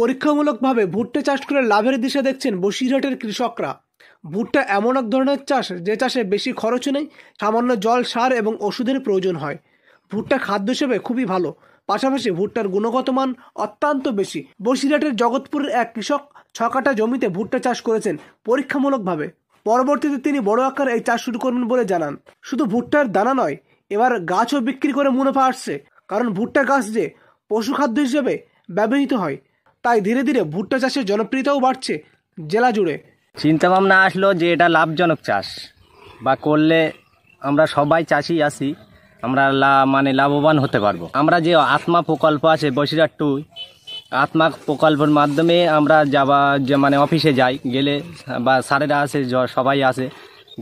পরীক্ষামূলকভাবে ভুট্টা চাষ করে লাভের দিশা দেখছেন বসিরহাটের কৃষকরা ভুট্টা এমন এক ধরনের চাষ যে চাষে বেশি খরচ নেই সামান্য জল সার এবং ওষুধের প্রয়োজন হয় ভুট্টা খাদ্য হিসেবে খুবই ভালো পাশাপাশি ভুট্টার গুণগত মান অত্যন্ত বেশি বসিরহাটের জগৎপুরের এক কৃষক ছকাটা জমিতে ভুট্টা চাষ করেছেন পরীক্ষামূলকভাবে পরবর্তীতে তিনি বড় আকারে এই চাষ শুরু করবেন বলে জানান শুধু ভুট্টার দানা নয় এবার গাছও বিক্রি করে মুনাফা আসছে কারণ ভুট্টা গাছ যে পশু খাদ্য হিসেবে ব্যবহৃত হয় তাই ধীরে ধীরে ভুট্টা চাষের জনপ্রিয়তাও বাড়ছে জেলা জুড়ে চিন্তা ভাবনা আসলো যে এটা লাভজনক চাষ বা করলে আমরা সবাই চাষি আসি আমরা লা মানে লাভবান হতে পারবো আমরা যে আত্মা প্রকল্প আছে বসিরহাট টু আত্মা প্রকল্পের মাধ্যমে আমরা যাবা যে মানে অফিসে যাই গেলে বা স্যারেরা আসে সবাই আসে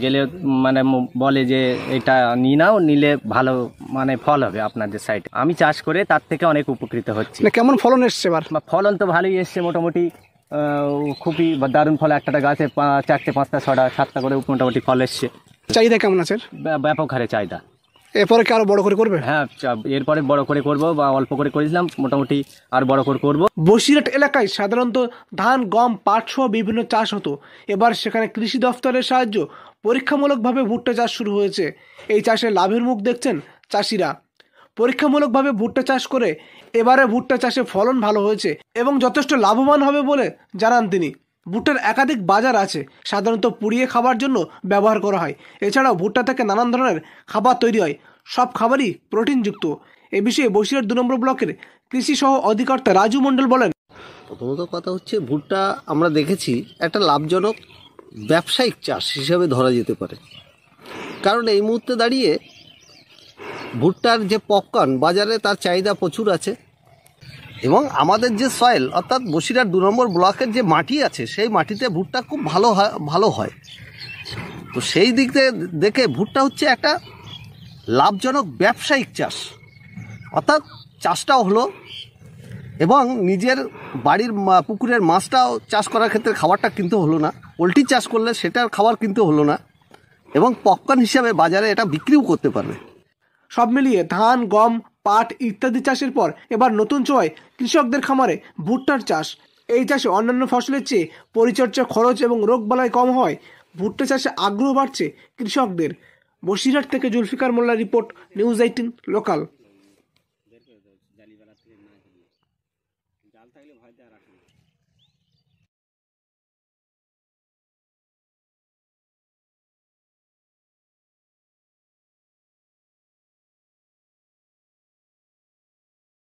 গেলে মানে বলে যে এটা নি নাও নিলে ভালো মানে ফল হবে আপনাদের সাইডে আমি চাষ করে তার থেকে অনেক উপকৃত হচ্ছি মানে কেমন ফলন এসছে এবার ফলন তো ভালোই এসছে মোটামুটি খুবই দারুণ ফল একটা গাছে চারটে পাঁচটা ছটা সাতটা করে মোটামুটি ফল এসছে চাহিদা কেমন আছে ব্যাপক হারে চাহিদা এরপরে কি আরো বড় করে করবে হ্যাঁ এরপরে বড় করে করব বা অল্প করে করেছিলাম মোটামুটি আর বড় করে করব বসিরহাট এলাকায় সাধারণত ধান গম পাট সহ বিভিন্ন চাষ হতো এবার সেখানে কৃষি দফতরের সাহায্য পরীক্ষামূলকভাবে ভুট্টা চাষ শুরু হয়েছে এই চাষে লাভের মুখ দেখছেন চাষিরা পরীক্ষামূলকভাবে ভুট্টা চাষ করে এবারে ভুট্টা চাষে ফলন ভালো হয়েছে এবং যথেষ্ট লাভবান হবে বলে জানান তিনি ভুট্টার একাধিক বাজার আছে সাধারণত পুড়িয়ে খাবার জন্য ব্যবহার করা হয় এছাড়াও ভুট্টা থেকে নানান ধরনের খাবার তৈরি হয় সব খাবারই প্রোটিনযুক্ত এ বিষয়ে বসিরহাট দু নম্বর ব্লকের কৃষিসহ অধিকর্তা রাজু মণ্ডল বলেন প্রথমত কথা হচ্ছে ভুট্টা আমরা দেখেছি একটা লাভজনক ব্যবসায়িক চাষ হিসাবে ধরা যেতে পারে কারণ এই মুহূর্তে দাঁড়িয়ে ভুট্টার যে পপকর্ন বাজারে তার চাহিদা প্রচুর আছে এবং আমাদের যে সয়েল অর্থাৎ বসিরার দু নম্বর ব্লকের যে মাটি আছে সেই মাটিতে ভুট্টা খুব ভালো হয় ভালো হয় তো সেই দিক থেকে দেখে ভুট্টা হচ্ছে একটা লাভজনক ব্যবসায়িক চাষ অর্থাৎ চাষটাও হলো এবং নিজের বাড়ির পুকুরের মাছটাও চাষ করার ক্ষেত্রে খাবারটা কিন্তু হলো না পোলট্রি চাষ করলে সেটার খাবার কিন্তু হলো না এবং পপকর্ন হিসাবে বাজারে এটা বিক্রিও করতে পারবে সব মিলিয়ে ধান গম পাট ইত্যাদি চাষের পর এবার নতুন চয় কৃষকদের খামারে ভুট্টার চাষ এই চাষে অন্যান্য ফসলের চেয়ে পরিচর্যা খরচ এবং রোগবালাই কম হয় ভুট্টা চাষে আগ্রহ বাড়ছে কৃষকদের বসিরহাট থেকে Zulfikar Molla report news eighteen local